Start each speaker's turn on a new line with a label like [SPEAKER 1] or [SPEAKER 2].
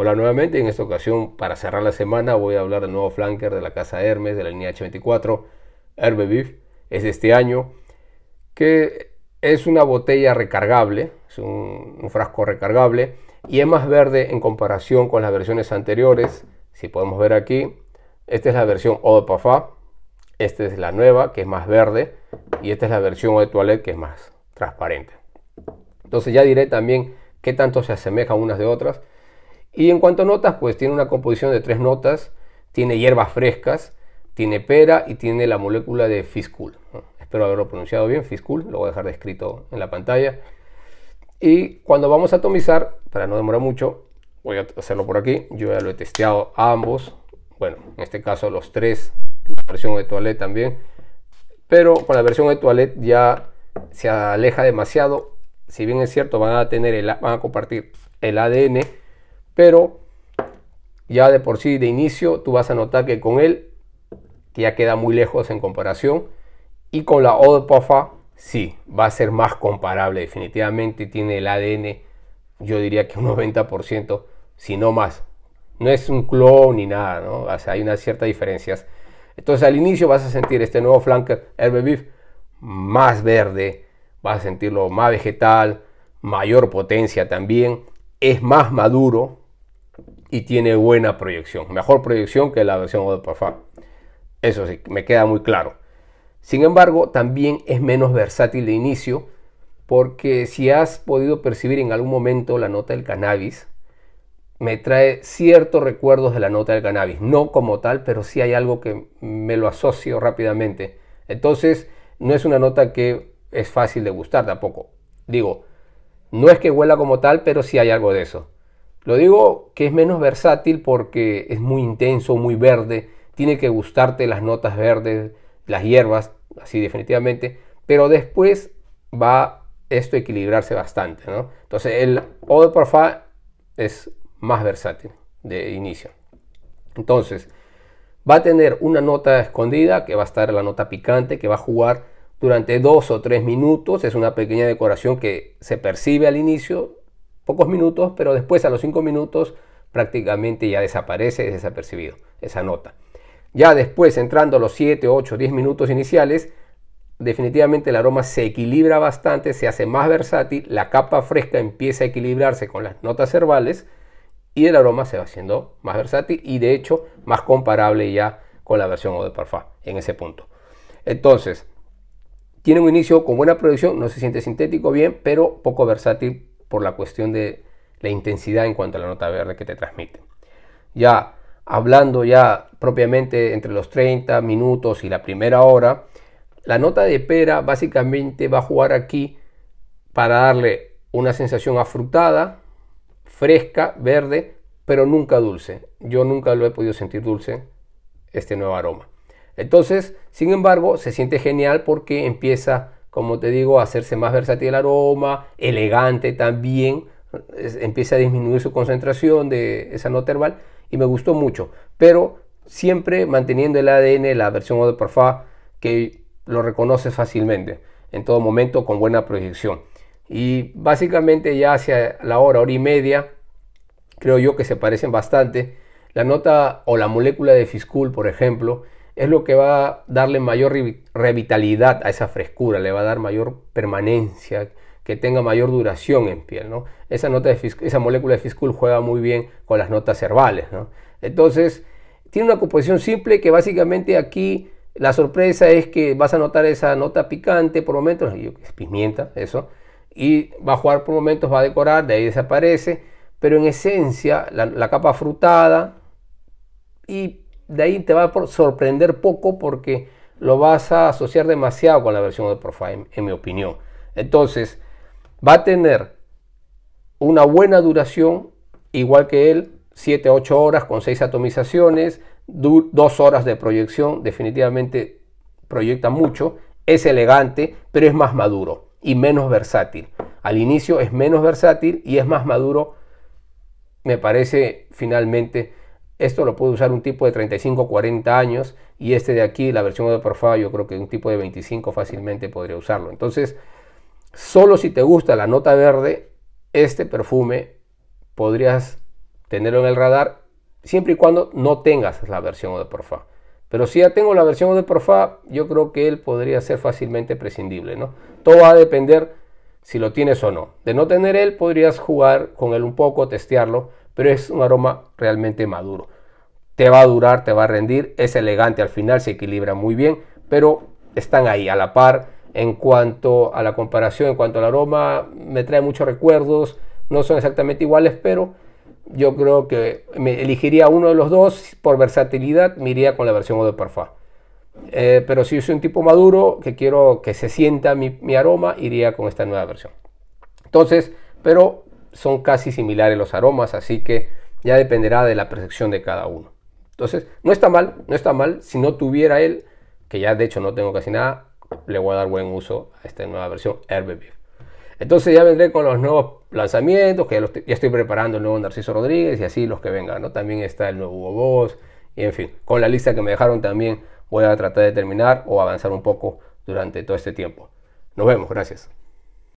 [SPEAKER 1] Hola nuevamente, en esta ocasión para cerrar la semana voy a hablar del nuevo flanker de la casa Hermes de la línea H24, herbeviv es de este año, que es una botella recargable, es un, frasco recargable y es más verde en comparación con las versiones anteriores, si podemos ver aquí, esta es la versión Eau de Pafá, esta es la nueva que es más verde y esta es la versión Eau de Toilette que es más transparente. Entonces ya diré también qué tanto se asemejan unas de otras y en cuanto a notas, pues tiene una composición de tres notas, tiene hierbas frescas, tiene pera y tiene la molécula de fiscul. Espero haberlo pronunciado bien, fiscul, lo voy a dejar descrito en la pantalla. Y cuando vamos a atomizar, para no demorar mucho, voy a hacerlo por aquí, yo ya lo he testeado a ambos, bueno, en este caso los tres, la versión de toilet también, pero con la versión de toilet ya se aleja demasiado, si bien es cierto van a, tener van a compartir el ADN, pero ya de por sí de inicio tú vas a notar que con él ya queda muy lejos en comparación y con la Puffa sí, va a ser más comparable definitivamente tiene el ADN yo diría que un 90% si no más no es un clon ni nada, ¿no? hay unas ciertas diferencias. Entonces al inicio vas a sentir este nuevo flanker Herbe más verde, vas a sentirlo más vegetal, mayor potencia también, es más maduro, y tiene buena proyección, mejor proyección que la versión de Parfum. Eso sí, me queda muy claro. Sin embargo, también es menos versátil de inicio porque si has podido percibir en algún momento la nota del cannabis, me trae ciertos recuerdos de la nota del cannabis. No como tal, pero sí hay algo que me lo asocio rápidamente. Entonces, no es una nota que es fácil de gustar tampoco. Digo, no es que huela como tal, pero sí hay algo de eso. Lo digo que es menos versátil porque es muy intenso, muy verde, tiene que gustarte las notas verdes, las hierbas, así definitivamente, pero después va esto a equilibrarse bastante, ¿no? Entonces el Eau de es más versátil de inicio. Entonces, va a tener una nota escondida que va a estar la nota picante que va a jugar durante dos o tres minutos. Es una pequeña decoración que se percibe al inicio pocos minutos, pero después a los 5 minutos prácticamente ya desaparece, es desapercibido esa nota. Ya después, entrando a los 7, 8, 10 minutos iniciales, definitivamente el aroma se equilibra bastante, se hace más versátil, la capa fresca empieza a equilibrarse con las notas herbales y el aroma se va haciendo más versátil y de hecho más comparable ya con la versión Eau de Parfum en ese punto. Entonces, tiene un inicio con buena producción, no se siente sintético bien, pero poco versátil por la cuestión de la intensidad en cuanto a la nota verde que te transmite Ya hablando ya propiamente entre los 30 minutos y la primera hora, la nota de pera básicamente va a jugar aquí para darle una sensación afrutada, fresca, verde, pero nunca dulce. Yo nunca lo he podido sentir dulce este nuevo aroma. Entonces, sin embargo, se siente genial porque empieza como te digo, hacerse más versátil el aroma, elegante también, empieza a disminuir su concentración de esa nota herbal y me gustó mucho, pero siempre manteniendo el ADN, la versión eau de parfum que lo reconoce fácilmente, en todo momento con buena proyección. Y básicamente ya hacia la hora, hora y media, creo yo que se parecen bastante. La nota o la molécula de Fiscul, por ejemplo, es lo que va a darle mayor revitalidad a esa frescura, le va a dar mayor permanencia, que tenga mayor duración en piel. ¿no? Esa, nota de esa molécula de Fiscul juega muy bien con las notas herbales. Entonces, tiene una composición simple que básicamente aquí la sorpresa es que vas a notar esa nota picante por momentos, es pimienta, eso, y va a jugar por momentos, va a decorar, de ahí desaparece, pero en esencia la, la capa frutada y de ahí te va a sorprender poco porque lo vas a asociar demasiado con la versión de Profile, en mi opinión. Entonces, va a tener una buena duración, igual que él, 7 8 horas con 6 atomizaciones, 2 horas de proyección, definitivamente proyecta mucho, es elegante, pero es más maduro y menos versátil. Al inicio es menos versátil y es más maduro, me parece finalmente esto lo puede usar un tipo de 35 40 años y este de aquí, la versión de Profile, yo creo que un tipo de 25 fácilmente podría usarlo. Entonces, solo si te gusta la nota verde, este perfume podrías tenerlo en el radar siempre y cuando no tengas la versión de Profile. Pero si ya tengo la versión de Profile, yo creo que él podría ser fácilmente prescindible, ¿no? Todo va a depender si lo tienes o no. De no tener él, podrías jugar con él un poco, testearlo, pero es un aroma realmente maduro. Te va a durar, te va a rendir, es elegante al final, se equilibra muy bien, pero están ahí a la par en cuanto a la comparación, en cuanto al aroma, me trae muchos recuerdos, no son exactamente iguales, pero yo creo que me elegiría uno de los dos por versatilidad, me iría con la versión Eau de Parfum. Eh, pero si soy un tipo maduro que quiero que se sienta mi, aroma, iría con esta nueva versión. Entonces, pero son casi similares los aromas, así que ya dependerá de la percepción de cada uno. Entonces, no está mal, no está mal. Si no tuviera él, que ya de hecho no tengo casi nada, le voy a dar buen uso a esta nueva versión Herbe Entonces ya vendré con los nuevos lanzamientos, que ya, estoy preparando el nuevo Narciso Rodríguez y así los que vengan, También está el nuevo Hugo y en fin, con la lista que me dejaron también voy a tratar de terminar o avanzar un poco durante todo este tiempo. Nos vemos, gracias.